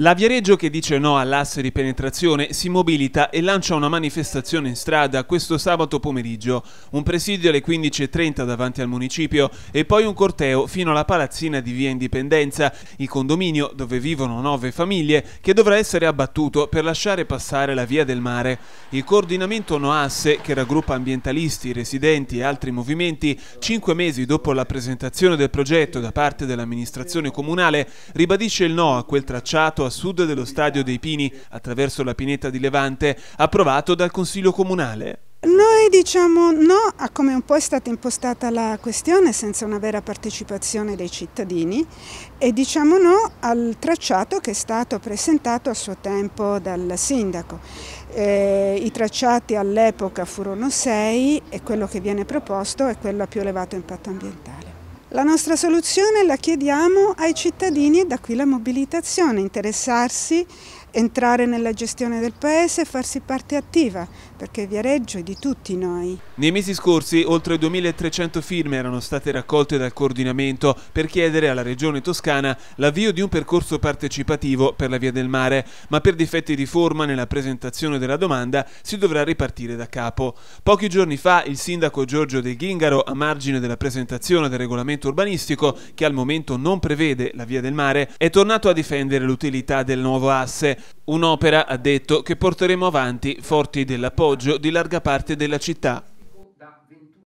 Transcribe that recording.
La Viareggio che dice no all'asse di penetrazione si mobilita e lancia una manifestazione in strada questo sabato pomeriggio, un presidio alle 15.30 davanti al municipio e poi un corteo fino alla palazzina di via Indipendenza, il condominio dove vivono nove famiglie, che dovrà essere abbattuto per lasciare passare la via del mare. Il coordinamento no asse, che raggruppa ambientalisti, residenti e altri movimenti, cinque mesi dopo la presentazione del progetto da parte dell'amministrazione comunale, ribadisce il no a quel tracciato a sud dello stadio dei Pini, attraverso la pineta di Levante, approvato dal Consiglio Comunale. Noi diciamo no a come un po' è stata impostata la questione senza una vera partecipazione dei cittadini e diciamo no al tracciato che è stato presentato a suo tempo dal sindaco. Eh, I tracciati all'epoca furono sei e quello che viene proposto è quello a più elevato impatto ambientale. La nostra soluzione la chiediamo ai cittadini e da qui la mobilitazione, interessarsi entrare nella gestione del paese e farsi parte attiva, perché Viareggio è di tutti noi. Nei mesi scorsi oltre 2.300 firme erano state raccolte dal coordinamento per chiedere alla Regione Toscana l'avvio di un percorso partecipativo per la Via del Mare, ma per difetti di forma nella presentazione della domanda si dovrà ripartire da capo. Pochi giorni fa il sindaco Giorgio De Ghingaro, a margine della presentazione del regolamento urbanistico, che al momento non prevede la Via del Mare, è tornato a difendere l'utilità del nuovo asse Un'opera, ha detto, che porteremo avanti forti dell'appoggio di larga parte della città.